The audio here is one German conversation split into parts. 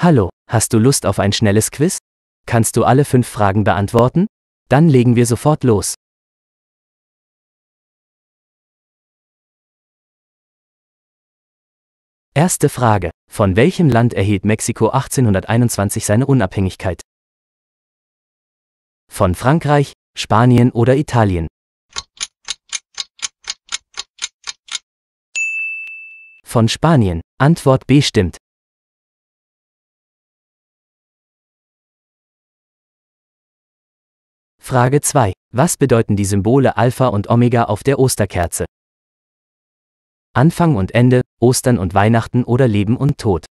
Hallo, hast du Lust auf ein schnelles Quiz? Kannst du alle fünf Fragen beantworten? Dann legen wir sofort los. Erste Frage. Von welchem Land erhielt Mexiko 1821 seine Unabhängigkeit? Von Frankreich, Spanien oder Italien? Von Spanien. Antwort B stimmt. Frage 2. Was bedeuten die Symbole Alpha und Omega auf der Osterkerze? Anfang und Ende, Ostern und Weihnachten oder Leben und Tod.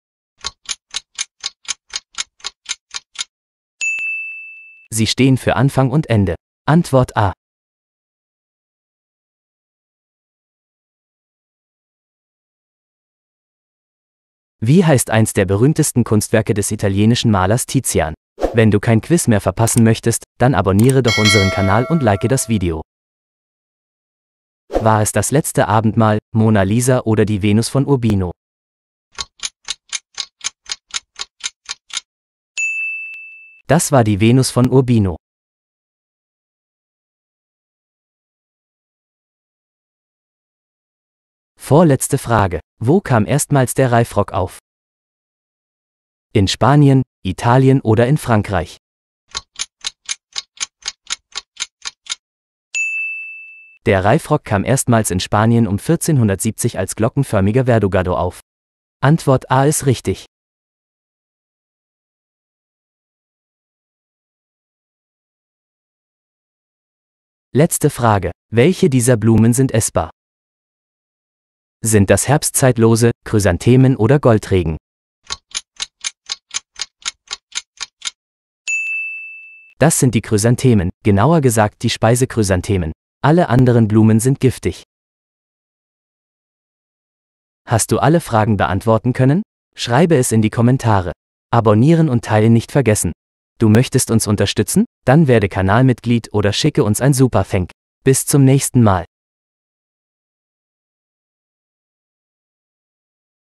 Sie stehen für Anfang und Ende. Antwort A. Wie heißt eins der berühmtesten Kunstwerke des italienischen Malers Tizian? Wenn du kein Quiz mehr verpassen möchtest, dann abonniere doch unseren Kanal und like das Video. War es das letzte Abendmahl, Mona Lisa oder die Venus von Urbino? Das war die Venus von Urbino. Vorletzte Frage. Wo kam erstmals der Reifrock auf? In Spanien, Italien oder in Frankreich. Der Reifrock kam erstmals in Spanien um 1470 als glockenförmiger Verdugado auf. Antwort A ist richtig. Letzte Frage. Welche dieser Blumen sind essbar? Sind das herbstzeitlose, Chrysanthemen oder Goldregen? Das sind die Chrysanthemen, genauer gesagt die Speisechrysanthemen. Alle anderen Blumen sind giftig. Hast du alle Fragen beantworten können? Schreibe es in die Kommentare. Abonnieren und teilen nicht vergessen. Du möchtest uns unterstützen? Dann werde Kanalmitglied oder schicke uns ein Superfänk. Bis zum nächsten Mal.